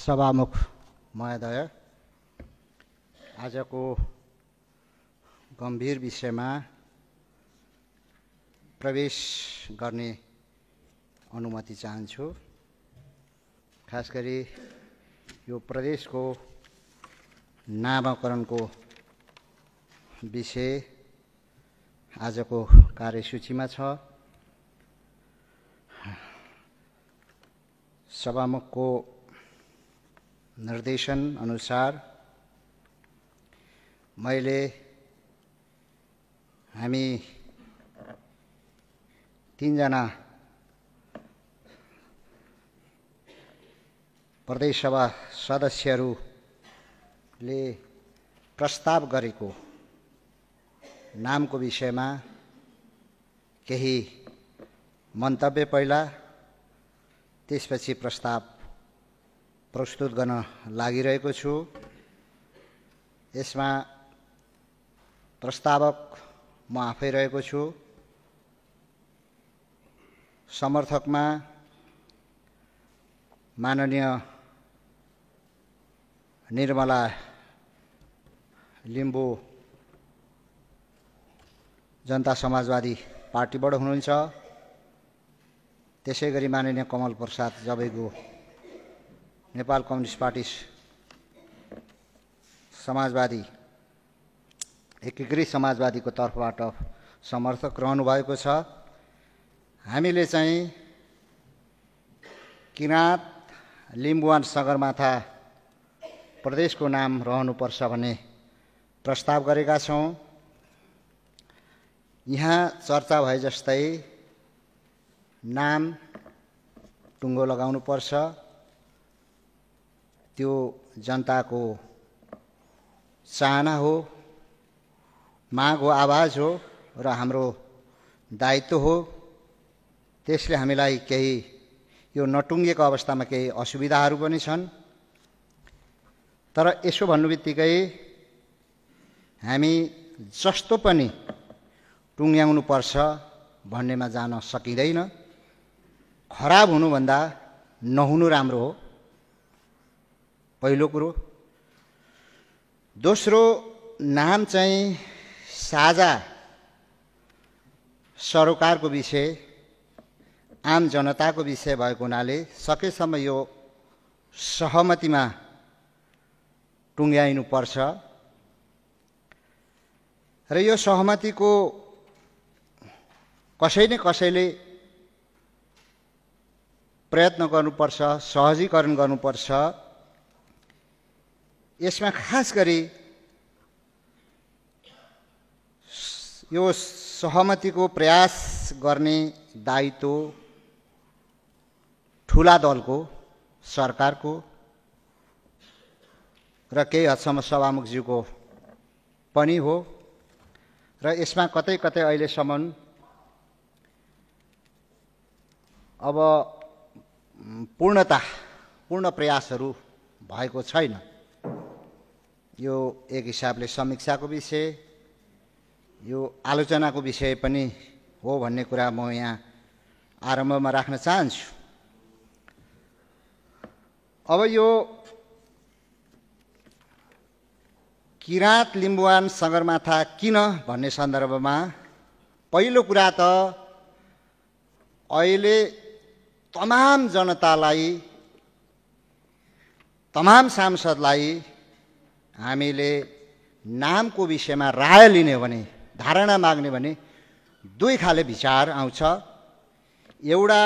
सभामुख महोदय आजको गम्भीर विषयमा प्रवेश गर्ने अनुमति चाहन्छु खास गरी यो प्रदेशको नामाकरणको विषय आजको कार्यसूचीमा छ सभामुखको निर्देशन अनुसार मैले हामी तिनजना प्रदेशसभा सदस्यहरूले प्रस्ताव गरेको नामको विषयमा केही मन्तव्य पहिला त्यसपछि प्रस्ताव प्रस्तुत गर्न लागिरहेको छु यसमा प्रस्तावक म आफै रहेको छु समर्थकमा माननीय निर्मला लिम्बू जनता समाजवादी पार्टीबाट हुनुहुन्छ त्यसै गरी माननीय कमल प्रसाद जबैगु नेपाल कम्युनिस्ट पार्टी समाजवादी एकीकृत समाजवादीको तर्फबाट समर्थक रहनुभएको छ हामीले चाहिँ किराँत लिम्बुवान सगरमाथा प्रदेशको नाम रहनुपर्छ भन्ने प्रस्ताव गरेका छौँ यहाँ चर्चा भए जस्तै नाम टुङ्गो लगाउनुपर्छ त्यो जनताको चाहना हो माग हो आवाज हो र हाम्रो दायित्व हो त्यसले हामीलाई केही यो नटुङ्गिएको अवस्थामा केही असुविधाहरू पनि छन् तर यसो भन्नु बित्तिकै हामी जस्तो पनि पर्छ भन्नेमा जान सकिँदैन खराब हुनुभन्दा नहुनु राम्रो हो पहिलो कुरो दोस्रो नाम चाहिँ साझा सरोकारको विषय आम जनताको विषय भएको हुनाले सकेसम्म यो सहमतिमा टुङ्ग्याइनुपर्छ र यो सहमतिको कसै न कसैले प्रयत्न गर्नुपर्छ सहजीकरण गर्नुपर्छ यसमा खास गरी यो सहमतिको प्रयास गर्ने दायित्व ठुला दलको सरकारको र केही हदसम्म सभामुखज्यूको पनि हो र यसमा कतै कतै अहिलेसम्म अब पूर्णता पूर्ण प्रयासहरू भएको छैन यो एक हिसाबले समीक्षाको विषय यो आलोचनाको विषय पनि हो भन्ने कुरा म यहाँ आरम्भमा राख्न चाहन्छु अब यो किराँत लिम्बुवान सगरमाथा किन भन्ने सन्दर्भमा पहिलो कुरा त अहिले तमाम जनतालाई तमाम सांसदलाई हामीले नामको विषयमा राय लिने भने धारणा माग्ने भने दुई खाले विचार आउँछ एउटा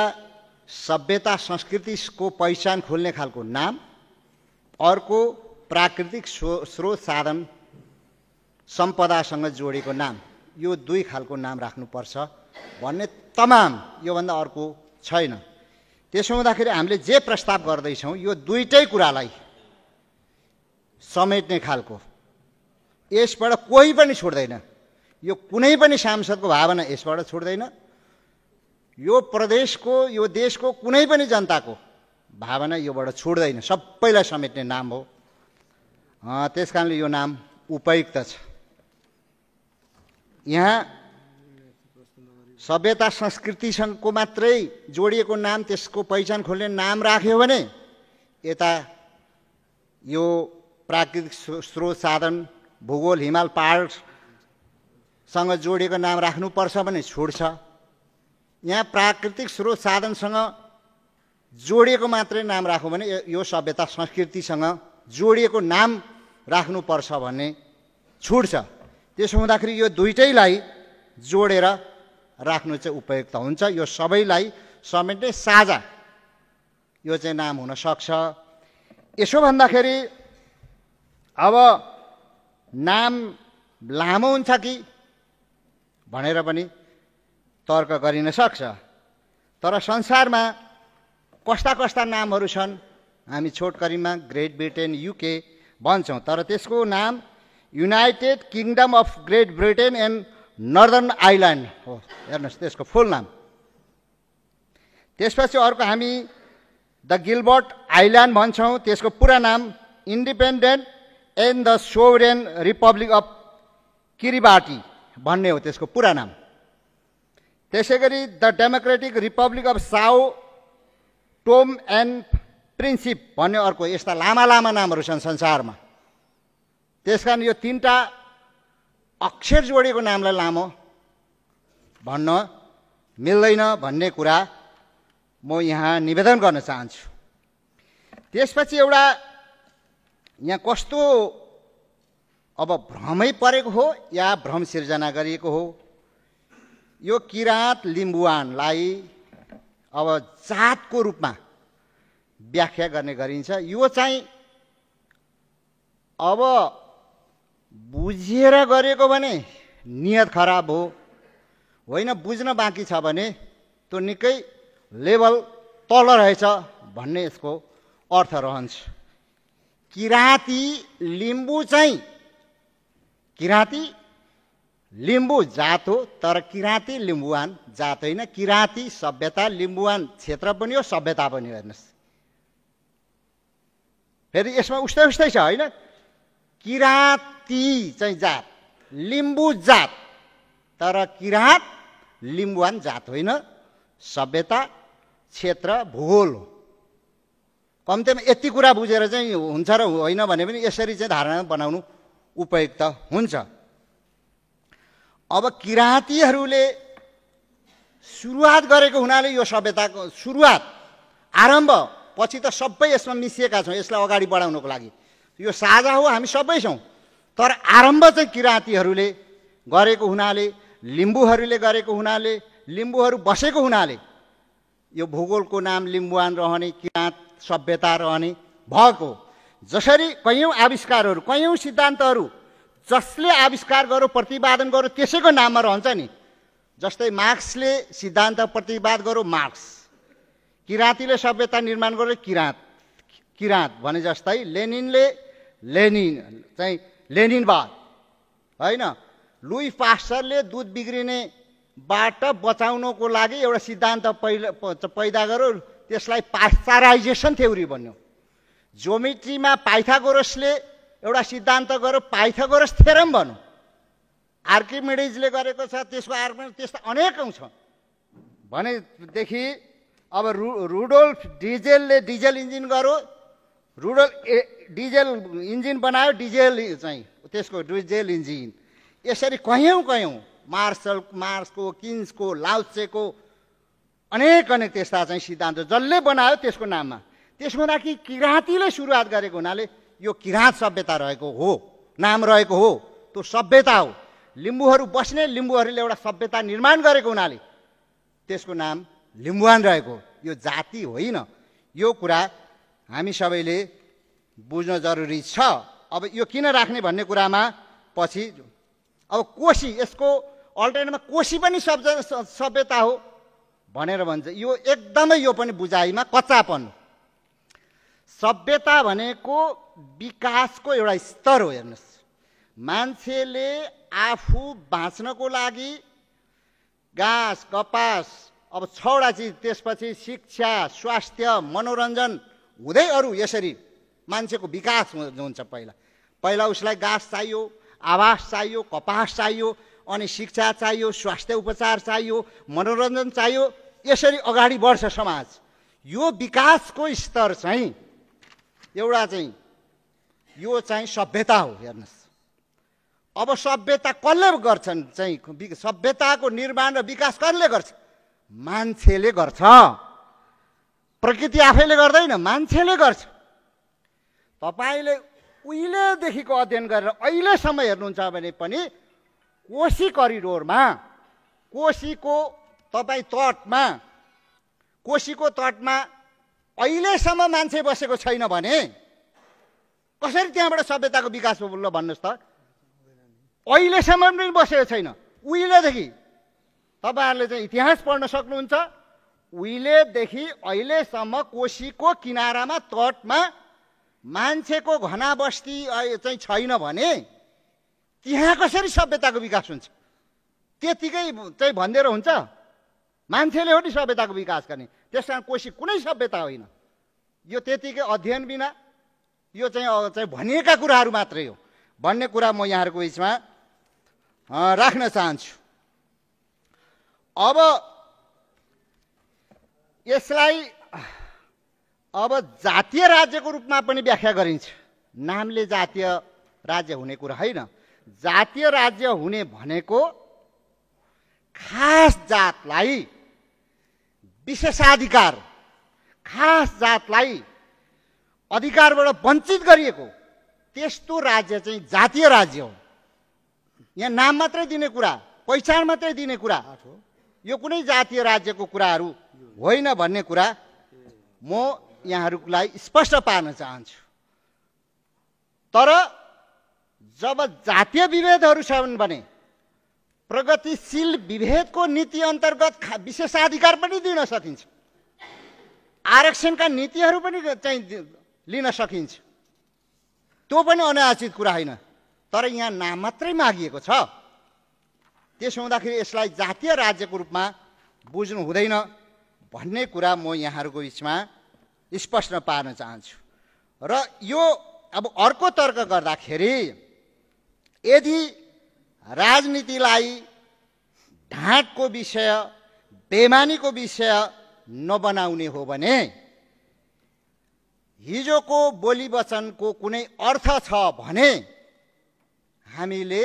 सभ्यता संस्कृतिको पहिचान खोल्ने खालको नाम अर्को प्राकृतिक स्रो स्रोत साधन सम्पदासँग जोडेको नाम यो दुई खालको नाम राख्नुपर्छ भन्ने तमाम योभन्दा अर्को छैन त्यसो हुँदाखेरि हामीले जे प्रस्ताव गर्दैछौँ यो दुइटै कुरालाई समेट्ने खालको यसबाट कोही पनि छुट्दैन यो कुनै पनि सांसदको भावना यसबाट छुट्दैन यो प्रदेशको यो देशको कुनै पनि जनताको भावना योबाट छुट्दैन सबैलाई समेट्ने नाम हो त्यस कारणले यो नाम उपयुक्त छ यहाँ सभ्यता संस्कृतिसँगको मात्रै जोडिएको नाम त्यसको पहिचान खोल्ने नाम राख्यो भने यता यो प्राकृतिक स्रोत साधन भूगोल हिमाल पहाडसँग जोडिएको नाम राख्नुपर्छ भने छुट्छ यहाँ प्राकृतिक स्रोत साधनसँग जोडिएको मात्रै नाम राख्यो भने यो सभ्यता संस्कृतिसँग जोडिएको नाम राख्नुपर्छ भन्ने छुट्छ त्यसो हुँदाखेरि यो दुइटैलाई जोडेर राख्नु चाहिँ उपयुक्त हुन्छ यो सबैलाई समेट्ने साझा यो चाहिँ नाम हुनसक्छ यसो भन्दाखेरि अब नाम लामो हुन्छ कि भनेर पनि तर्क गरिन सक्छ तर संसारमा कस्ता कस्ता नामहरू छन् हामी छोटकरीमा ग्रेट ब्रिटेन युके भन्छौँ तर त्यसको नाम United Kingdom of Great Britain and Northern Ireland हो हेर्नुहोस् त्यसको फुल नाम त्यसपछि अर्को हामी द गिलबर्ट आइल्यान्ड भन्छौँ त्यसको पुरा नाम Independent and the Sovereign Republic of Kiribati भन्ने हो त्यसको पुरा नाम त्यसै गरी the Democratic Republic of Sao Tome and Principe भन्ने अर्को यस्ता लामा लामा नामहरू छन् संसारमा त्यस कारण यो तिनवटा अक्षर जोडिएको नामलाई लामो भन्न मिल्दैन भन्ने कुरा म यहाँ निवेदन गर्न चाहन्छु त्यसपछि एउटा यहाँ कस्तो अब भ्रमै परेको हो या भ्रम सिर्जना गरिएको हो यो किराँत लिम्बुवानलाई अब जातको रूपमा व्याख्या गर्ने गरिन्छ यो चाहिँ अब बुझेर गरेको भने नियत खराब हो होइन बुझ्न बाँकी छ भने त्यो निकै लेभल तल रहेछ भन्ने यसको अर्थ रहन्छ किराती लिम्बू चाहिँ किराती लिम्बू जात हो तर किराँती लिम्बुवान जात होइन किराँती सभ्यता लिम्बुवान क्षेत्र पनि हो सभ्यता पनि हो हेर्नुहोस् फेरि यसमा उस्तै उस्तै छ होइन किराँती चाहिँ जात लिम्बू जात तर किराँत लिम्बुवान जात होइन सभ्यता क्षेत्र भूगोल हो कम्तीमा यति कुरा बुझेर चाहिँ हुन्छ र होइन भने पनि यसरी चाहिँ धारणा बनाउनु उपयुक्त हुन्छ अब किराँतीहरूले सुरुवात गरेको हुनाले यो सभ्यताको सुरुवात आरम्भ पछि त सबै यसमा मिसिएका छौँ यसलाई अगाडि बढाउनको लागि यो साझा हो हामी सबै छौँ तर आरम्भ चाहिँ किराँतीहरूले गरेको हुनाले लिम्बूहरूले गरेको हुनाले लिम्बूहरू बसेको हुनाले यो भूगोलको नाम लिम्बुवान रहने किराँत सभ्यता रहने भएको जसरी कैयौँ आविष्कारहरू कैयौँ सिद्धान्तहरू जसले आविष्कार गर्यो प्रतिपादन गर्यो त्यसैको नाममा रहन्छ नि जस्तै मार्क्सले सिद्धान्त प्रतिवाद गर्यो मार्क्स किराँतीले सभ्यता निर्माण गर्यो किराँत किराँत भने जस्तै लेनिनले लेनिन चाहिँ लेनिनवाद होइन लुई पास्टरले दुध बिग्रिनेबाट बचाउनको लागि एउटा सिद्धान्त पैदा पैदा गर्यो त्यसलाई पाइथाराइजेसन थ्योरी भन्यो जोमेट्रीमा पाइथागोरसले एउटा सिद्धान्त गर्यो पाइथागोरस थेरम भनौँ आर्किमिडिजले गरेको छ त्यसको आर्किमिड त्यस्ता अनेकौँ छ भनेदेखि अब रु रुडोल्फ डिजेलले डिजेल इन्जिन गर्यो रुडोल ए डिजेल इन्जिन बनायो डिजेल चाहिँ त्यसको डिजेल इन्जिन यसरी कयौँ कयौँ मार्सल मार्सको किन्सको लाउचेको अनेक अनेक त्यस्ता चाहिँ सिद्धान्त जसले बनायो त्यसको नाममा त्यसको कि किराँतीले सुरुवात गरेको हुनाले यो किराँत सभ्यता रहेको हो नाम रहेको हो त्यो सभ्यता हो लिम्बूहरू बस्ने लिम्बूहरूले एउटा सभ्यता निर्माण गरेको हुनाले त्यसको नाम लिम्बुवान रहेको यो जाति होइन यो कुरा हामी सबैले बुझ्न जरुरी छ अब यो किन राख्ने भन्ने कुरामा पछि अब कोशी यसको अल्टरनेटमा कोशी पनि सभ्य सभ्यता हो भनेर भन्छ यो एकदमै यो पनि बुझाइमा कच्चापन सभ्यता भनेको विकासको एउटा स्तर हो हेर्नुहोस् मान्छेले आफू बाँच्नको लागि घाँस कपास अब छवटा चिज त्यसपछि शिक्षा स्वास्थ्य मनोरञ्जन हुँदै अरू यसरी मान्छेको विकास हुन्छ पहिला पहिला उसलाई घाँस चाहियो आवास चाहियो कपास चाहियो अनि शिक्षा चाहियो स्वास्थ्य उपचार चाहियो मनोरञ्जन चाहियो यसरी अगाडि बढ्छ समाज यो विकासको स्तर चाहिँ एउटा चाहिँ यो चाहिँ सभ्यता हो हेर्नुहोस् अब सभ्यता कसले गर्छन् चाहिँ सभ्यताको निर्माण र विकास कसले गर्छ मान्छेले गर्छ प्रकृति आफैले गर्दैन मान्छेले गर्छ तपाईँले उहिलेदेखिको अध्ययन गरेर अहिलेसम्म हेर्नुहुन्छ भने पनि कोशी करिडोरमा कोसीको तपाईँ तटमा कोसीको तटमा अहिलेसम्म मान्छे बसेको छैन भने कसरी त्यहाँबाट सभ्यताको विकास ल भन्नुहोस् त अहिलेसम्म पनि बसेको छैन उहिलेदेखि तपाईँहरूले चाहिँ इतिहास पढ्न सक्नुहुन्छ उहिलेदेखि अहिलेसम्म कोसीको किनारामा तटमा मान्छेको घना बस्ती चाहिँ छैन भने त्यहाँ कसरी सभ्यताको विकास हुन्छ त्यतिकै चाहिँ भनिदिएर हुन्छ मान्छेले हो नि सभ्यताको विकास गर्ने त्यस कारण कोसी कुनै सभ्यता होइन यो त्यतिकै अध्ययन बिना यो चाहिँ चाहिँ भनिएका कुराहरू मात्रै हो भन्ने कुरा म यहाँहरूको बिचमा राख्न चाहन्छु अब यसलाई अब जातीय राज्यको रूपमा पनि व्याख्या गरिन्छ नामले जातीय राज्य हुने कुरा होइन जातीय राज्य हुने भनेको खास जातलाई विशेषाधिकार खास जातलाई अधिकारबाट वञ्चित गरिएको त्यस्तो राज्य चाहिँ जातीय राज्य हो यहाँ नाम मात्रै दिने कुरा पहिचान मात्रै दिने कुरा यो कुनै जातीय राज्यको कुराहरू होइन भन्ने कुरा म यहाँहरूलाई स्पष्ट पार्न चाहन्छु तर जब जातीय विभेदहरू छन् भने प्रगतिशील विभेदको नीति अन्तर्गत विशेषाधिकार पनि दिन सकिन्छ आरक्षणका नीतिहरू पनि चाहिँ लिन सकिन्छ त्यो पनि अनायाचित कुरा होइन तर यहाँ नाम मात्रै मागिएको छ त्यसो हुँदाखेरि यसलाई जातीय राज्यको रूपमा बुझ्नु हुँदैन भन्ने कुरा म यहाँहरूको बिचमा स्पष्ट पार्न चाहन्छु र यो अब अर्को तर्क गर्दाखेरि यदि राजनीतिलाई ढाँटको विषय बेमानीको विषय नबनाउने हो भने हिजोको बोली वचनको कुनै अर्थ छ भने हामीले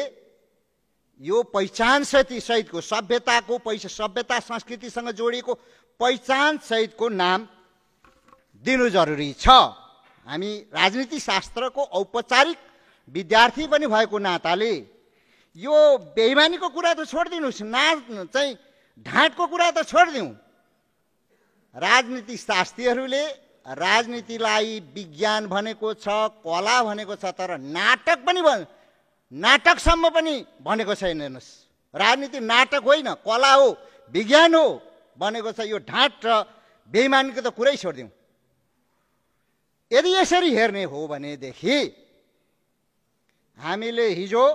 यो सहित सहितको सभ्यताको पैसा सभ्यता संस्कृतिसँग जोडिएको सहितको नाम दिनु जरुरी छ हामी राजनीति शास्त्रको औपचारिक विद्यार्थी पनि भएको नाताले यो बेइमानीको कुरा त छोडिदिनुहोस् नाच चाहिँ ढाँटको कुरा त छोडिदिउँ राजनीति शास्त्रीहरूले राजनीतिलाई विज्ञान भनेको छ कला भनेको छ तर नाटक पनि भन् नाटकसम्म पनि भनेको छैन हेर्नुहोस् राजनीति नाटक होइन कला हो विज्ञान हो भनेको छ यो ढाँट र बेइमानीको त कुरै छोडिदिउँ यदि यसरी हेर्ने हो भनेदेखि हामीले हिजो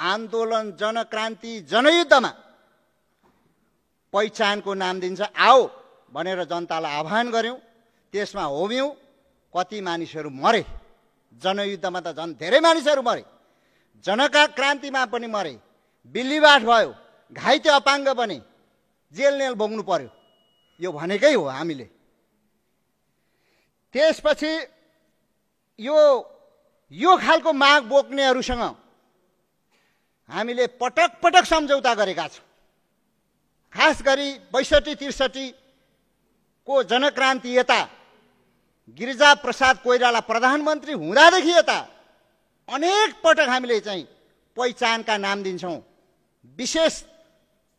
आन्दोलन जनक्रान्ति जनयुद्धमा पहिचानको नाम दिन्छ आओ भनेर जनतालाई आह्वान गऱ्यौँ त्यसमा होम्यौँ कति मानिसहरू मरे जनयुद्धमा त झन् धेरै मानिसहरू मरे जनका क्रान्तिमा पनि मरे बिल्लीबाट भयो घाइते अपाङ्ग बने जेलनेल भोग्नु पर्यो यो भनेकै हो हामीले त्यसपछि यो यो खालको माग बोक्नेहरूसँग हामीले पटक पटक सम्झौता गरेका छौँ खास गरी बैसठी त्रिसठीको जनक्रान्ति यता गिरिजा प्रसाद कोइराला प्रधानमन्त्री हुँदादेखि यता अनेक पटक हामीले चाहिँ पहिचानका नाम दिन्छौँ विशेष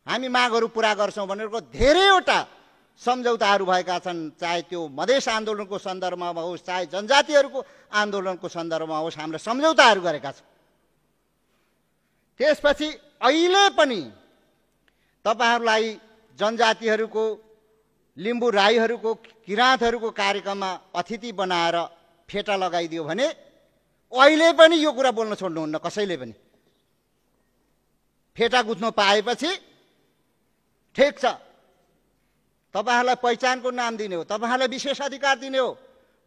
हामी मागहरू पुरा गर्छौँ भनेरको धेरैवटा सम्झौताहरू भएका छन् चाहे त्यो मधेस आन्दोलनको सन्दर्भमा होस् चाहे जनजातिहरूको आन्दोलनको सन्दर्भमा होस् हामीले सम्झौताहरू गरेका छौँ त्यसपछि अहिले पनि तपाईँहरूलाई जनजातिहरूको लिम्बू राईहरूको किराँतहरूको कार्यक्रममा अतिथि बनाएर फेटा लगाइदियो भने अहिले पनि यो कुरा बोल्न छोड्नुहुन्न कसैले पनि फेटा गुज्नु पाएपछि ठिक छ तपाईँहरूलाई पहिचानको नाम दिने हो तपाईँहरूलाई विशेष अधिकार दिने हो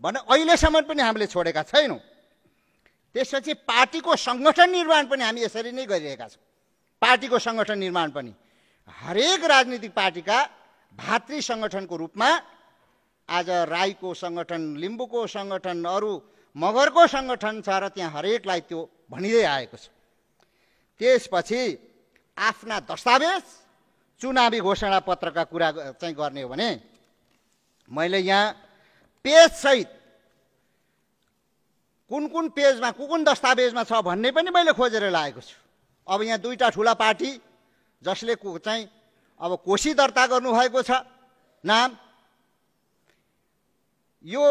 भने अहिलेसम्म पनि हामीले छोडेका छैनौँ त्यसपछि पार्टीको सङ्गठन निर्माण पनि हामी यसरी नै गरिरहेका छौँ पार्टीको सङ्गठन निर्माण पनि हरेक राजनीतिक पार्टीका भातृ सङ्गठनको रूपमा आज राईको सङ्गठन लिम्बूको सङ्गठन अरू मगरको सङ्गठन छ र त्यहाँ हरेकलाई त्यो भनिँदै आएको छ त्यसपछि आफ्ना दस्तावेज चुनावी घोषणा पत्रका कुरा चाहिँ गर्ने हो भने मैले यहाँ पेजसहित कुन कुन पेजमा कुन कुन दस्तावेजमा छ भन्ने पनि मैले खोजेर लागेको छु अब यहाँ दुईवटा ठुला पार्टी जसले चाहिँ अब कोशी दर्ता गर्नुभएको छ नाम यो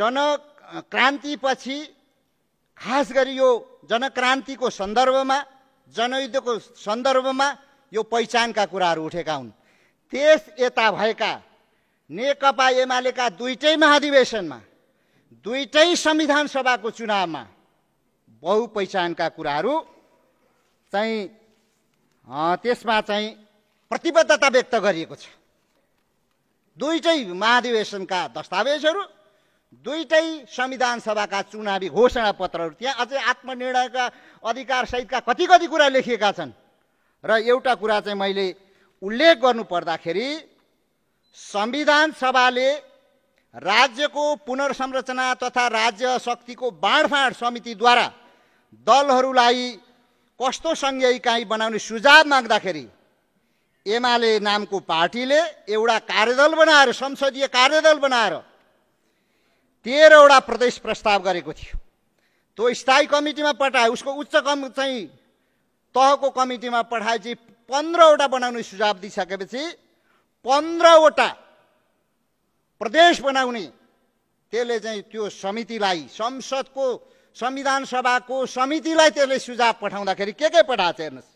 जनक्रान्तिपछि खास गरी यो जनक्रान्तिको सन्दर्भमा जनयुद्धको सन्दर्भमा यो पहिचानका कुराहरू उठेका हुन् त्यस यता भएका नेकपा एमालेका दुइटै महाधिवेशनमा दुईटै संविधान सभाको चुनावमा बहुपहिचानका कुराहरू चाहिँ त्यसमा चाहिँ प्रतिबद्धता व्यक्त गरिएको छ दुईटै महाधिवेशनका दस्तावेजहरू दुईटै संविधान सभाका चुनावी घोषणापत्रहरू त्यहाँ अझै आत्मनिर्णयका अधिकारसहितका कति कति कुरा लेखिएका छन् र एउटा कुरा चाहिँ मैले उल्लेख गर्नु पर्दाखेरि संविधान सभाले राज्यको पुनर्संरचना तथा राज्य शक्तिको बाँडफाँड समितिद्वारा दलहरूलाई कस्तो संज्ञायी काहीँ बनाउने सुझाव माग्दाखेरि एमाले नामको पार्टीले एउटा कार्यदल बनाएर संसदीय कार्यदल बनाएर तेह्रवटा प्रदेश प्रस्ताव गरेको थियो त्यो स्थायी कमिटीमा पठायो उसको उच्च कम चाहिँ तहको कमिटीमा पठाएपछि पन्ध्रवटा बनाउने सुझाव दिइसकेपछि पन्ध्रवटा प्रदेश बनाउने त्यसले चाहिँ त्यो समितिलाई संसदको संविधान सभाको समितिलाई त्यसले सुझाव पठाउँदाखेरि के के पठाएको छ हेर्नुहोस्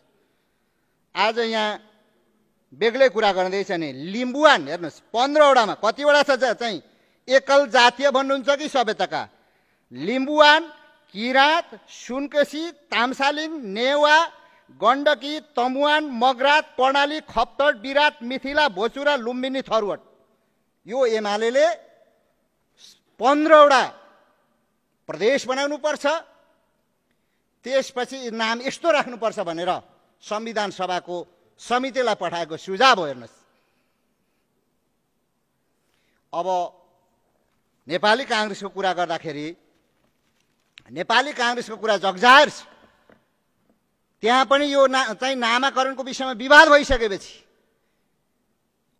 आज यहाँ बेग्लै कुरा गर्दैछ नि लिम्बुवान हेर्नुहोस् पन्ध्रवटामा कतिवटा छ चाहिँ एकल जातीय भन्नुहुन्छ कि सभ्यताका लिम्बुवान किराँत सुनकेसी तामसालिङ नेवा गण्डकी तमुवान मगरात कर्णाली खप्तड विराट मिथिला भोचुरा लुम्बिनी थरुवट यो एमाले पन्ध्रवटा प्रदेश बनाउनुपर्छ त्यसपछि नाम यस्तो राख्नुपर्छ भनेर संविधान सभाको समितिलाई पठाएको सुझाव हो हेर्नुहोस् अब नेपाली काङ्ग्रेसको कुरा गर्दाखेरि नेपाली काङ्ग्रेसको कुरा जगजाहेर त्यहाँ पनि यो ना चाहिँ नामाकरणको विषयमा विवाद भइसकेपछि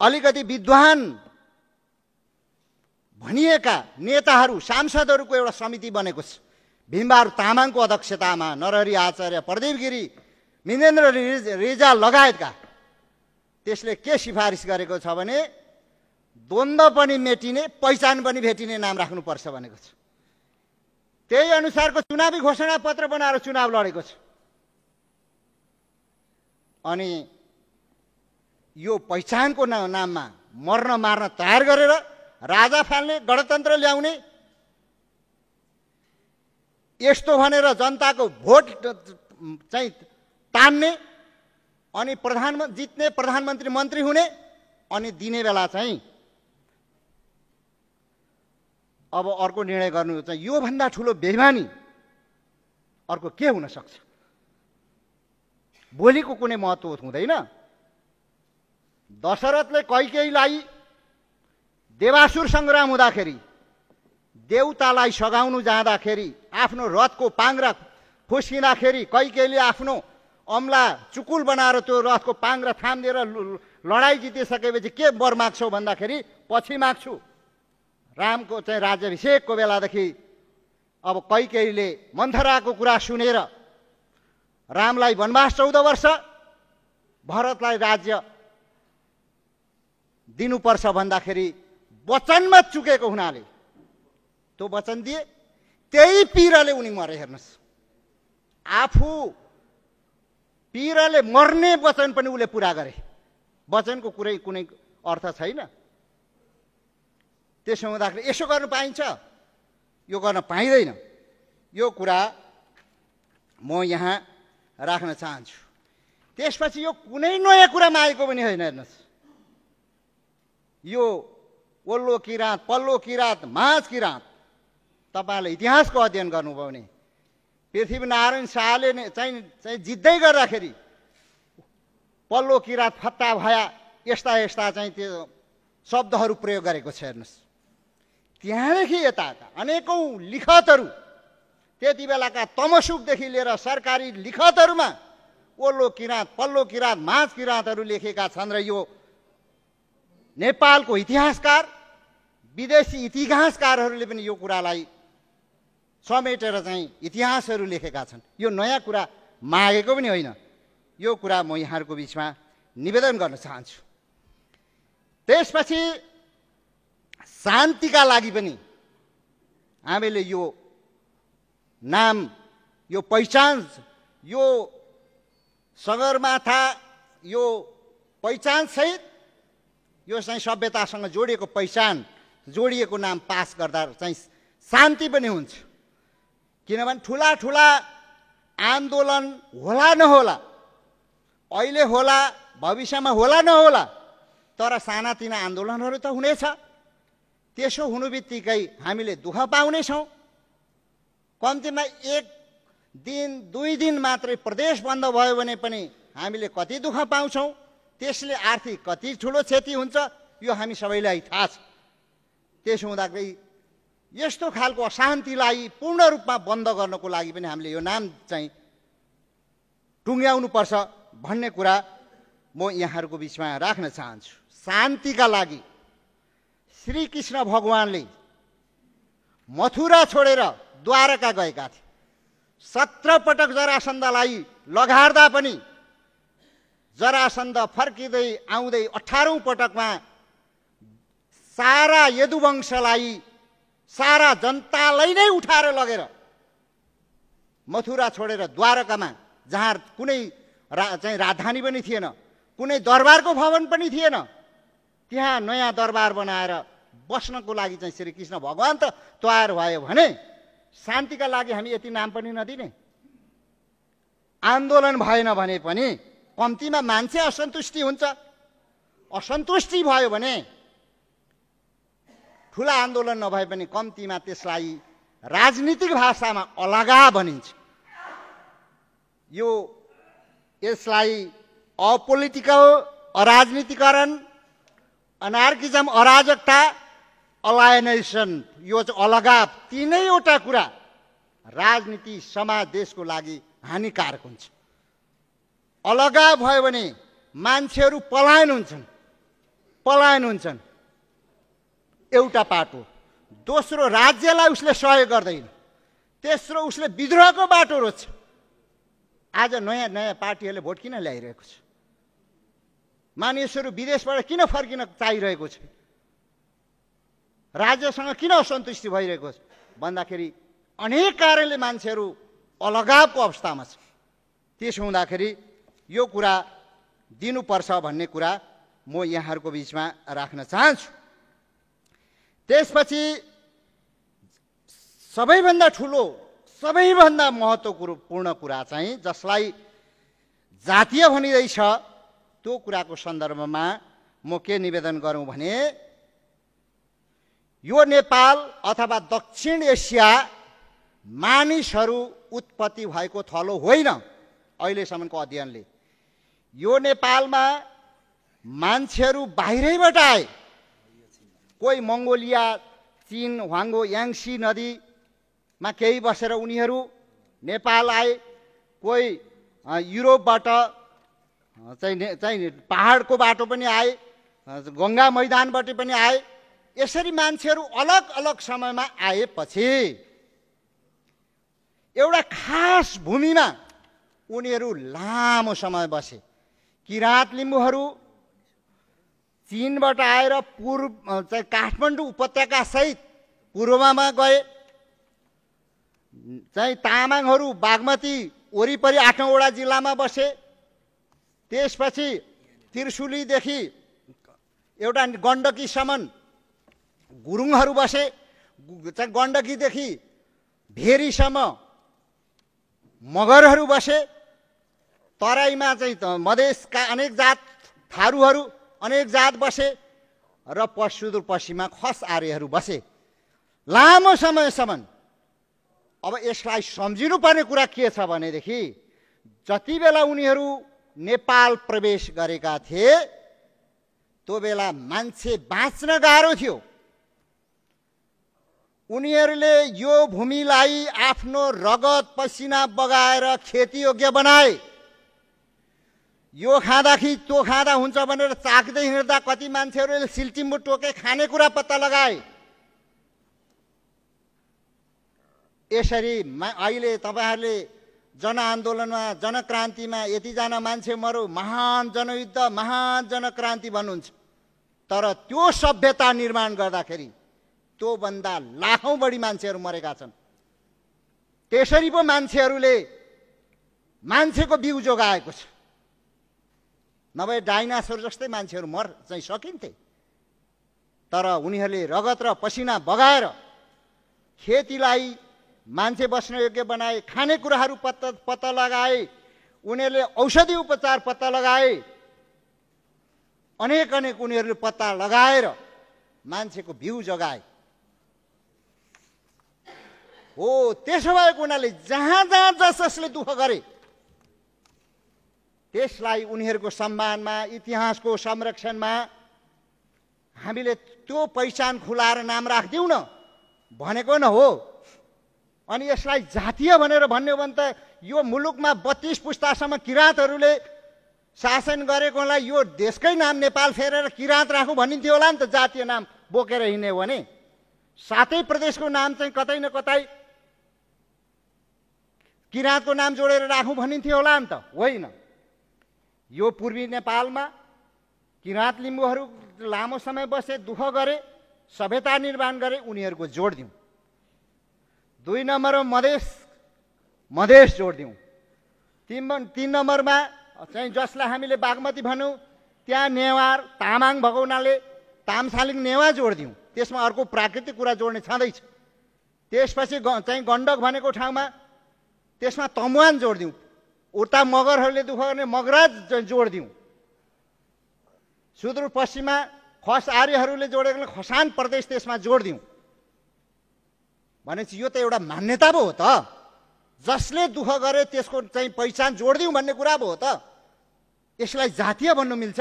अलिकति विद्वान भनिएका नेताहरू सांसदहरूको एउटा समिति बनेको छ भीमबार तामाङको अध्यक्षतामा नरहरी आचार्य प्रदीप गिरी मिनेन्द्र रिजा लगायतका त्यसले के सिफारिस गरेको छ भने द्वन्द्व पनि मेटिने पहिचान पनि भेटिने नाम राख्नुपर्छ भनेको छ त्यही अनुसारको चुनावी घोषणा पत्र बनाएर चुनाव लडेको छ अनि यो पहिचानको नाममा मर्न मार्न तयार गरेर राजा फाल्ने गणतन्त्र ल्याउने यस्तो भनेर जनताको भोट चाहिँ तान्ने अनि प्रधान जित्ने प्रधानमन्त्री मन्त्री हुने अनि दिने बेला चाहिँ अब अर्को निर्णय गर्नु चाहिँ योभन्दा ठुलो बेमानी अर्को के हुनसक्छ भोलिको कुनै महत्त्व हुँदैन दशरथले कैकेयीलाई देवासुर सङ्ग्राम हुँदाखेरि देउतालाई सघाउनु जाँदाखेरि आफ्नो रथको पाङ्रा फुस्किँदाखेरि कहिले आफ्नो अम्ला चुकुल बनाएर त्यो रथको पाङ्रा थामिदिएर लडाइँ जितिसकेपछि के वर माग्छौ भन्दाखेरि पछि माग्छु रामको चाहिँ राज्याभिषेकको बेलादेखि अब कैकेयीले मन्थराको कुरा सुनेर रामलाई वनवास चौध वर्ष भरतलाई राज्य दिनुपर्छ भन्दाखेरि वचनमा चुकेको हुनाले त्यो वचन दिए त्यही पिराले उनी मरे हेर्नुहोस् आफू पिराले मर्ने वचन पनि उसले पुरा गरे वचनको कुरै कुनै अर्थ छैन त्यसो हुँदाखेरि यसो गर्नु पाइन्छ यो गर्न पाइँदैन यो कुरा म यहाँ राख्न चाहन्छु त्यसपछि यो कुनै नयाँ कुरामा आएको पनि होइन हेर्नुहोस् यो ओल्लो किराँत पल्लो किराँत माझ किराँत तपाईँहरूले इतिहासको अध्ययन गर्नुभयो भने पृथ्वीनारायण शाहले नै चाहिँ चाहिँ जित्दै गर्दाखेरि पल्लो किराँत फत्ता भया यस्ता यस्ता चाहिँ त्यो शब्दहरू प्रयोग गरेको छ हेर्नुहोस् त्यहाँदेखि यता अनेकौँ लिखतहरू त्यति बेलाका तमसुकदेखि लिएर सरकारी लिखतहरूमा ओल्लो किराँत पल्लो किराँत माझ किराँतहरू लेखेका छन् र यो नेपालको इतिहासकार विदेशी इतिहासकारहरूले पनि यो कुरालाई समेटेर चाहिँ इतिहासहरू लेखेका छन् यो नयाँ कुरा मागेको पनि होइन यो कुरा म यहाँहरूको बिचमा निवेदन गर्न चाहन्छु त्यसपछि शान्तिका लागि पनि हामीले यो नाम यो पहिचान यो सगरमाथा यो पहिचानसहित यो चाहिँ सभ्यतासँग जोडिएको पहिचान जोडिएको नाम पास गर्दा चाहिँ शान्ति पनि हुन्छ किनभने ठुला ठुला आन्दोलन होला नहोला अहिले होला भविष्यमा होला नहोला तर सानातिना आन्दोलनहरू त हुनेछ त्यसो हुनु बित्तिकै हामीले दुःख पाउनेछौँ कम्तीमा एक दिन दुई दिन मात्रै प्रदेश बन्द भयो भने पनि हामीले कति दुःख पाउँछौँ त्यसले आर्थिक कति ठुलो क्षति हुन्छ यो हामी सबैलाई थाहा छ त्यसो हुँदाखेरि यस्तो खालको अशान्तिलाई पूर्ण रूपमा बन्द गर्नको लागि पनि हामीले यो नाम चाहिँ पर्छ भन्ने कुरा म यहाँहरूको बिचमा राख्न चाहन्छु शान्तिका लागि श्रीकृष्ण भगवान्ले मथुरा छोडेर द्वारका गएका थिए सत्र पटक जरासन्धलाई लगार्दा पनि जरासन्ध फर्किँदै आउँदै अठारौँ पटकमा सारा यदुवंशलाई सारा जनतालाई नै उठाएर लगेर मथुरा छोडेर द्वारकामा जहाँ कुनै रा चाहिँ राजधानी पनि थिएन कुनै दरबारको भवन पनि थिएन त्यहाँ नयाँ दरबार बनाएर बस्नको लागि चाहिँ श्रीकृष्ण भगवान् त तयार भयो भने शान्तिका लागि हामी यति नाम पनि नदिने आन्दोलन भएन भने पनि कम्तीमा मान्छे असन्तुष्टि हुन्छ असन्तुष्टि भयो भने ठुला आन्दोलन नभए पनि कम्तीमा त्यसलाई राजनीतिक भाषामा अलगा भनिन्छ यो यसलाई अपोलिटिकल अराजनीतिकरण अनार्किजम अराजकता अलायनेसन यो चाहिँ अलगा तिनैवटा कुरा राजनीति समाज देशको लागि हानिकारक हुन्छ अलगा भयो भने मान्छेहरू पलायन हुन्छन् पलायन हुन्छन् एउटा बाटो दोस्रो राज्यलाई उसले सहयोग गर्दैन तेस्रो उसले विद्रोहको बाटो रोज्छ आज नयाँ नयाँ पार्टीहरूले भोट किन ल्याइरहेको छ मानिसहरू विदेशबाट किन फर्किन चाहिरहेको छ राज्यसँग किन असन्तुष्टि भइरहेको छ भन्दाखेरि अनेक कारणले मान्छेहरू अलगावको अवस्थामा छ त्यसो हुँदाखेरि यो कुरा दिनुपर्छ भन्ने कुरा म यहाँहरूको बिचमा राख्न चाहन्छु त्यसपछि सबैभन्दा ठुलो सबैभन्दा महत्त्वपूर्ण कुरा चाहिँ जसलाई जातीय भनिँदैछ त्यो कुराको सन्दर्भमा म के निवेदन गरौँ भने यो नेपाल अथवा दक्षिण एसिया मानिसहरू उत्पत्ति भएको थलो होइन अहिलेसम्मको अध्ययनले यो नेपालमा मान्छेहरू बाहिरैबाट आए कोही मङ्गोलिया चिन ह्वाङ्गो याङसी नदीमा केही बसेर उनीहरू नेपाल आए कोही युरोपबाट चाहिँ चाहिँ पाहाडको बाटो पनि आए गङ्गा मैदानबाट पनि आए यसरी मान्छेहरू अलग अलग समयमा आएपछि एउटा खास भूमिमा उनीहरू लामो समय बसे किराँत लिम्बूहरू चिनबाट आएर पूर्व चाहिँ काठमाडौँ उपत्यका सहित पूर्वमा गए चाहिँ तामाङहरू बागमती वरिपरि आठौँवटा जिल्लामा बसे त्यसपछि त्रिशुलीदेखि एउटा गण्डकीसम्म गुरुङहरू बसे चाहिँ गण्डकीदेखि भेरीसम्म मगरहरू बसे तराईमा चाहिँ मधेसका अनेक जात थारूहरू अनेक जात बसे र सुदूरपश्चिममा खस आर्यहरू बसे लामो समयसम्म अब यसलाई सम्झिनुपर्ने कुरा के छ भनेदेखि जति बेला उनीहरू नेपाल प्रवेश गरेका थिए त्यो बेला मान्छे बाँच्न गाह्रो थियो उनीहरूले यो भूमिलाई आफ्नो रगत पसिना बगाएर खेतीयोग्य बनाए यो खाँदाखेरि त्यो खाँदा हुन्छ भनेर चाख्दै हिँड्दा कति मान्छेहरूले सिल्टिम्बु टोके खानेकुरा पत्ता लगाए यसरी मा अहिले तपाईँहरूले जनआन्दोलनमा जनक्रान्तिमा यतिजना मान्छे मरौ महान जनयुद्ध महान जनक्रान्ति भन्नुहुन्छ तर त्यो सभ्यता निर्माण गर्दाखेरि त्योभन्दा लाखौँ बढी मान्छेहरू मरेका छन् त्यसरी पो मान्छेहरूले मान्छेको बिउ जोगाएको छ नभए डाइनासोर जस्तै मान्छेहरू मर चाहिँ सकिन्थे तर उनीहरूले रगत र पसिना बगाएर खेतीलाई मान्छे बस्न योग्य बनाए खानेकुराहरू पत्ता पत्ता लगाए उनीहरूले औषधि उपचार पत्ता लगाए अनेक अनेक उनीहरूले पत्ता लगाएर मान्छेको भ्यू जगाए हो त्यसो भएको उनीहरूले जहाँ जहाँ जस जसले दुःख गरे त्यसलाई उनीहरूको सम्मानमा इतिहासको संरक्षणमा हामीले त्यो पहिचान खुलाएर नाम राखिदिउँ न भनेको न हो अनि यसलाई जातीय भनेर भन्यो भने त यो मुलुकमा बत्तिस पुस्तासम्म किराँतहरूले शासन गरेकोलाई यो देशकै नाम नेपाल फेरेर किराँत राखौँ भनिन्थ्यो होला नि त जातीय नाम बोकेर हिँड्यो भने सातै प्रदेशको नाम चाहिँ कतै न कतै किराँतको नाम जोडेर राखौँ भनिन्थ्यो होला नि त होइन यो पूर्वी नेपालमा किराँत लिम्बूहरू लामो समय बसे दुःख गरे सभ्यता निर्माण गरे उनीहरूको जोड दिउँ दुई नम्बरमा मधेस मधेस जोड दिउँ तिन तिन नम्बरमा चाहिँ जसलाई हामीले बागमती भन्यौँ त्यहाँ नेवार तामाङ भएको हुनाले तामसालिङ नेवा जोड दिउँ त्यसमा अर्को प्राकृतिक कुरा जोड्ने छँदैछ त्यसपछि चाहिँ गण्डक भनेको ठाउँमा त्यसमा तमुवान दिउँ उता मगरहरूले दुःख गर्ने मगराज जोड दिउँ सुदूरपश्चिममा खस आर्यहरूले जोडेको खसान प्रदेश त्यसमा जोड दिउँ भनेपछि यो त एउटा मान्यता पो हो त जसले दुःख गरे त्यसको चाहिँ पहिचान जोड दिउँ भन्ने कुरा पो हो त यसलाई जातीय भन्नु मिल्छ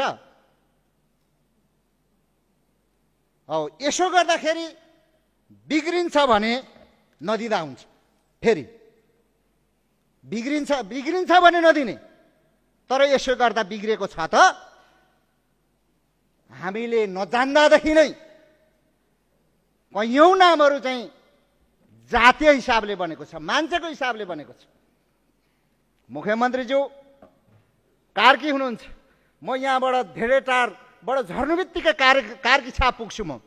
हौ यसो गर्दाखेरि बिग्रिन्छ भने नदिँदा हुन्छ फेरि बिग्रिन्छ बिग्रिन्छ भने नदिने तर यसो गर्दा बिग्रेको छ त हामीले नजान्दादेखि नै कैयौँ नामहरू चाहिँ जातीय हिसाबले बनेको छ मान्छेको हिसाबले बनेको छ मुख्यमन्त्रीज्यू कार्की हुनुहुन्छ म यहाँबाट धेरै टारबाट झर्नु बित्तिकै कार्की छाप पुग्छु म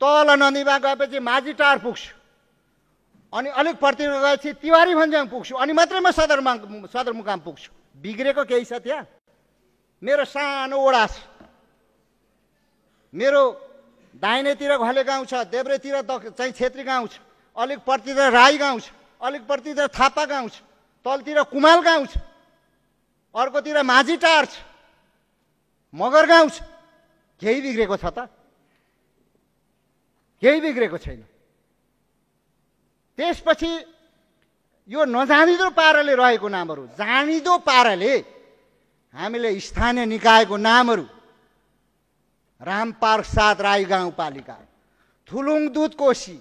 तल नदीमा गएपछि माझी टार पुग्छु अनि अलिक चाहिँ तिवारी भन्ज्याङ पुग्छु अनि मात्रै म सदरमा सदरमुकाम पुग्छु बिग्रेको केही छ त्यहाँ मेरो सानो ओडा छ मेरो दाहिनेतिर घले गाउँ छ देब्रेतिर चाहिँ छेत्री गाउँ छ अलिक प्रतिर राई गाउँ छ अलिक प्रतिर थापा गाउँ छ तलतिर कुमाल गाउँ छ अर्कोतिर माझी टार छ मगर गाउँ छ केही बिग्रेको छ त केही बिग्रेको छैन त्यसपछि यो नजानिदो पाराले रहेको नामहरू जानिदो पाराले हामीले स्थानीय निकायको नामहरू पार्क सात राई गाउँपालिका थुलुङ दुधकोशी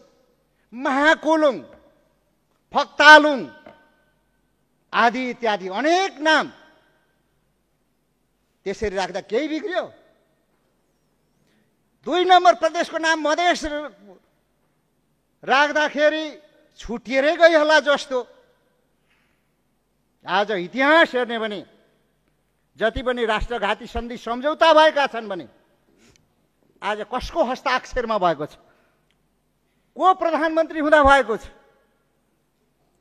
महाकुलुङ फक्तालुङ आदि इत्यादि अनेक नाम त्यसरी राख्दा केही बिग्रियो दुई नम्बर प्रदेशको नाम मधेस राख्दाखेरि छुटिएरै गइ होला जस्तो आज इतिहास हेर्ने भने जति पनि राष्ट्रघाती सन्धि सम्झौता भएका छन् भने आज कसको हस्ताक्षरमा भएको छ को प्रधानमन्त्री हुँदा भएको छ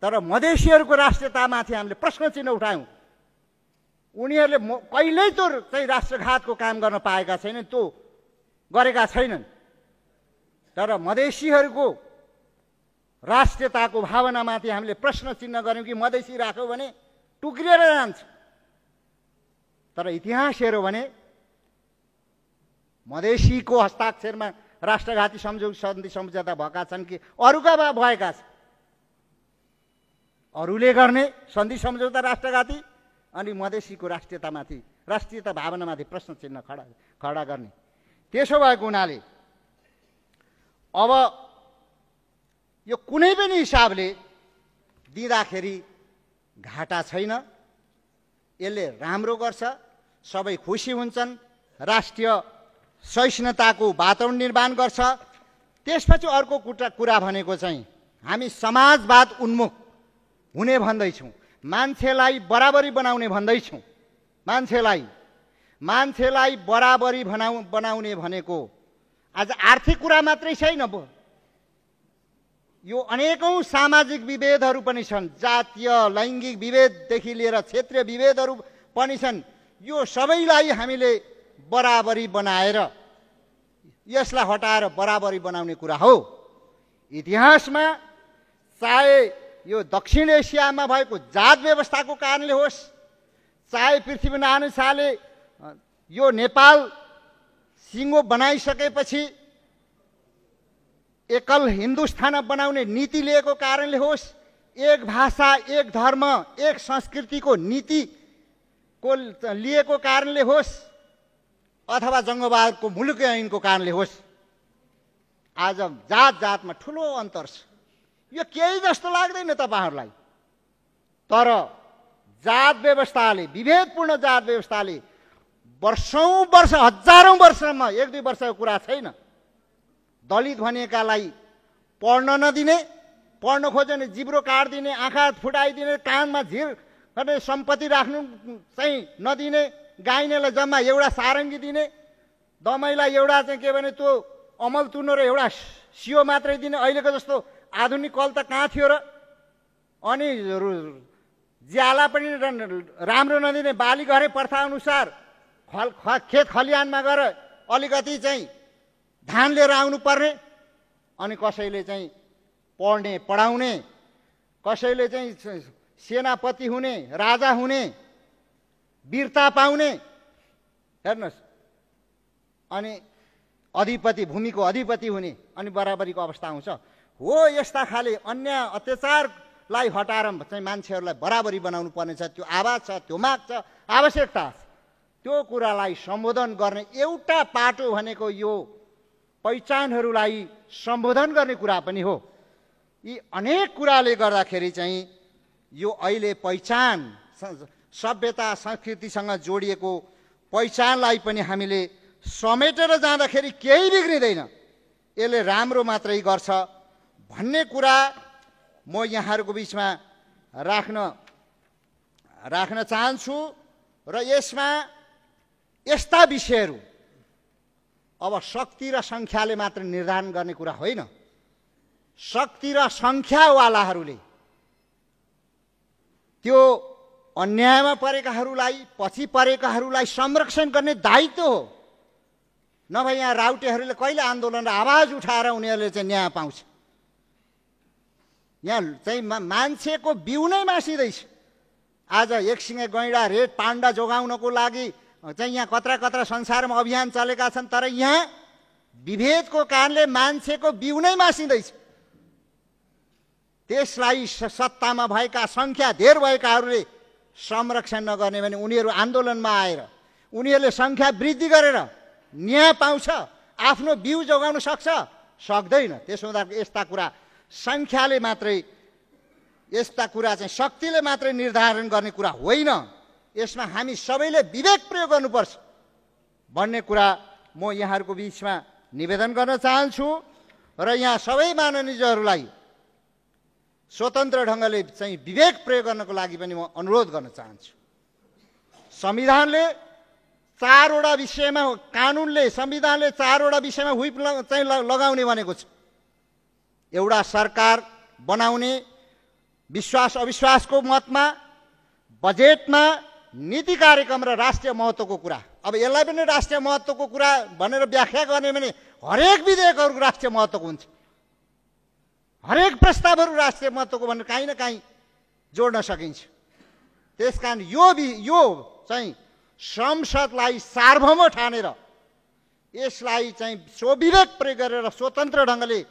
तर मधेसीहरूको राष्ट्रियतामाथि हामीले प्रश्न चिन्ह उठायौँ उनीहरूले म कहिल्यै त्यो चाहिँ राष्ट्रघातको काम गर्न पाएका छैनन् त्यो गरेका छैनन् तर मधेसीहरूको राष्ट्रियताको भावनामाथि हामीले प्रश्न चिन्ह गऱ्यौँ कि मधेसी राख्यौँ भने टुक्रिएर जान्छ तर इतिहास हेऱ्यो भने मधेसीको हस्ताक्षरमा राष्ट्रघाती सम्झौता सन्धि सम्झौता भएका छन् कि अरूका भएका छन् अरूले गर्ने सन्धि सम्झौता राष्ट्रघाती अनि मधेसीको राष्ट्रियतामाथि राष्ट्रियता भावनामाथि प्रश्न चिन्ह खडा खडा गर्ने त्यसो भएको हुनाले अब यो कुनै पनि हिसाबले दिँदाखेरि घाटा छैन यसले राम्रो गर्छ सबै खुसी हुन्छन् राष्ट्रिय सहिष्णुताको वातावरण निर्माण गर्छ त्यसपछि अर्को कुटा कुरा भनेको चाहिँ हामी समाजवाद उन्मुख हुने भन्दैछौँ मान्छेलाई बराबरी बनाउने भन्दैछौँ मान्छेलाई मान्छेलाई बराबरी बनाउ बनाउने भनेको आज आर्थिक कुरा मात्रै छैन यो अनेकौँ सामाजिक विभेदहरू पनि छन् जातीय लैङ्गिक विभेददेखि लिएर क्षेत्रीय विभेदहरू पनि छन् यो सबैलाई हामीले बराबरी बनाएर यसलाई हटाएर बराबरी बनाउने कुरा हो इतिहासमा चाहे यो दक्षिण एसियामा भएको जात व्यवस्थाको कारणले होस् चाहे पृथ्वीनारायण शाहले यो नेपाल सिङ्गो बनाइसकेपछि एकल हिन्दुस्थान बनाउने नीति लिएको कारणले होस् एक भाषा एक धर्म एक संस्कृतिको नीतिको लिएको कारणले होस् अथवा जङ्गबहादुरको मुलुक ऐनको कारणले होस् आज जात जातमा ठुलो अन्तर छ यो केही जस्तो लाग्दैन तपाईँहरूलाई तर जात व्यवस्थाले विभेदपूर्ण जात व्यवस्थाले वर्षौँ वर्ष हजारौँ वर्षमा एक दुई वर्षको कुरा छैन दलित भनेकालाई पढ्न नदिने पढ्न खोज्यो भने जिब्रो काटिदिने आँखा फुटाइदिने कानमा झिर गर्ने सम्पत्ति राख्नु चाहिँ नदिने गाइनेलाई जम्मा एउटा सारङ्गी दिने दमाईलाई एउटा चाहिँ के भने त्यो अमल तुन र एउटा सियो मात्रै दिने अहिलेको जस्तो आधुनिक कल त कहाँ थियो र अनि ज्याला पनि राम्रो नदिने बाली घरे अनुसार खल खेत खलिहानमा गएर अलिकति चाहिँ ध्यान लिएर आउनुपर्ने अनि कसैले चाहिँ पढ्ने पढाउने कसैले चाहिँ सेनापति हुने राजा हुने वीरता पाउने हेर्नुहोस् अनि अधिपति भूमिको अधिपति हुने अनि बराबरीको अवस्था आउँछ हो यस्ता खाले अन्य अत्याचारलाई हटाएर चाहिँ मान्छेहरूलाई बराबरी बनाउनु पर्नेछ त्यो आवाज छ त्यो माग छ आवश्यकता त्यो कुरालाई सम्बोधन गर्ने एउटा पाटो भनेको यो पहिचानहरूलाई सम्बोधन गर्ने कुरा पनि हो यी अनेक कुराले गर्दाखेरि चाहिँ यो अहिले पहिचान सभ्यता संस्कृतिसँग जोडिएको पहिचानलाई पनि हामीले समेटेर जाँदाखेरि केही बिग्रिँदैन यसले राम्रो मात्रै गर्छ भन्ने कुरा म यहाँहरूको बिचमा राख्न राख्न चाहन्छु र यसमा यस्ता विषयहरू अब शक्ति र सङ्ख्याले मात्र निर्धारण गर्ने कुरा होइन शक्ति र सङ्ख्यावालाहरूले त्यो अन्यायमा परेकाहरूलाई पछि परेकाहरूलाई संरक्षण गर्ने दायित्व हो नभए यहाँ राउटेहरूले कहिले आन्दोलन र आवाज उठाएर उनीहरूले चाहिँ न्याय पाउँछ यहाँ चाहिँ मान्छेको बिउ नै मासिँदैछ आज एकसिङे गैँडा रेड पाण्डा जोगाउनको लागि चाहिँ यहाँ कत्रा कत्रा संसारमा अभियान चलेका छन् तर यहाँ विभेदको कारणले मान्छेको बिउ नै मासिँदैछ त्यसलाई सत्तामा भएका सङ्ख्या धेर भएकाहरूले संरक्षण नगर्ने भने उनीहरू आन्दोलनमा आएर उनीहरूले सङ्ख्या वृद्धि गरेर न्याय पाउँछ आफ्नो बिउ जोगाउन सक्छ सक्दैन त्यसो हुँदा यस्ता कुरा सङ्ख्याले मात्रै यस्ता कुरा चाहिँ शक्तिले मात्रै निर्धारण गर्ने कुरा होइन यसमा हामी सबैले विवेक प्रयोग गर्नुपर्छ भन्ने कुरा म यहाँहरूको बिचमा निवेदन गर्न चाहन्छु र यहाँ सबै माननीयहरूलाई स्वतन्त्र ढङ्गले चाहिँ विवेक प्रयोग गर्नको लागि पनि म अनुरोध गर्न चाहन्छु संविधानले चारवटा विषयमा कानुनले संविधानले चारवटा विषयमा हुइप चाहिँ लगाउने भनेको छ एउटा सरकार बनाउने विश्वास अविश्वासको मतमा बजेटमा नीति कार्यक्रम र राष्ट्रिय महत्त्वको कुरा अब यसलाई पनि राष्ट्रिय महत्त्वको कुरा भनेर व्याख्या गर्ने भने हरेक विधेयकहरू राष्ट्रिय महत्त्वको हुन्छ हरेक प्रस्तावहरू राष्ट्रिय महत्त्वको भनेर काहीँ न काहीँ जोड्न सकिन्छ त्यस कारण यो वि यो चाहिँ संसदलाई सार्वभौम ठानेर यसलाई चाहिँ स्वविवेक प्रयोग गरेर स्वतन्त्र ढङ्गले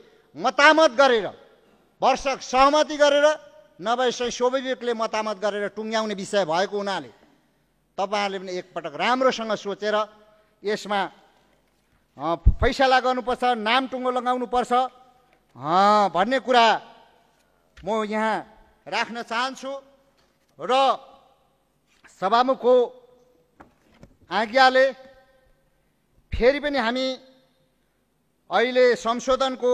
मतामत गरेर वर्षक सहमति गरेर नभए चाहिँ स्वविवेकले मतामत गरेर टुङ्ग्याउने विषय भएको हुनाले तपाईँहरूले पनि एकपटक राम्रोसँग सोचेर यसमा फैसला गर्नुपर्छ नाम टुङ्गो लगाउनुपर्छ भन्ने कुरा म यहाँ राख्न चाहन्छु र सभामुखको आज्ञाले फेरि पनि हामी अहिले संशोधनको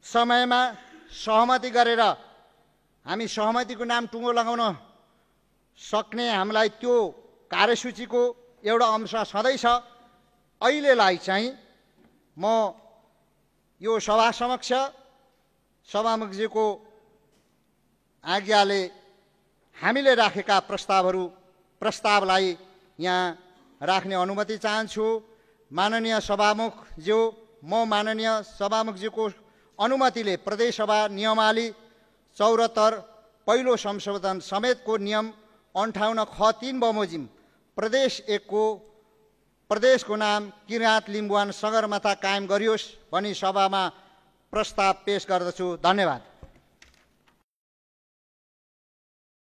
समयमा सहमति गरेर हामी सहमतिको नाम टुङ्गो लगाउन सक्ने हामीलाई त्यो कार्यसूचीको एउटा अंश सधैँ छ अहिलेलाई चाहिँ म यो सभा समक्ष सभामुखजीको आज्ञाले हामीले राखेका प्रस्तावहरू प्रस्तावलाई यहाँ राख्ने अनुमति चाहन्छु माननीय सभामुखज्यू म माननीय सभामुखज्यूको अनुमतिले प्रदेशसभा नियमावली चौरात्तर पहिलो संशोधन समेतको नियम अन्ठाउन्न ख तिन बमोजिम प्रदेश एकको प्रदेशको नाम किराँत लिम्बुवान सगरमाथा कायम गरियोस् भनी सभामा प्रस्ताव पेस गर्दछु धन्यवाद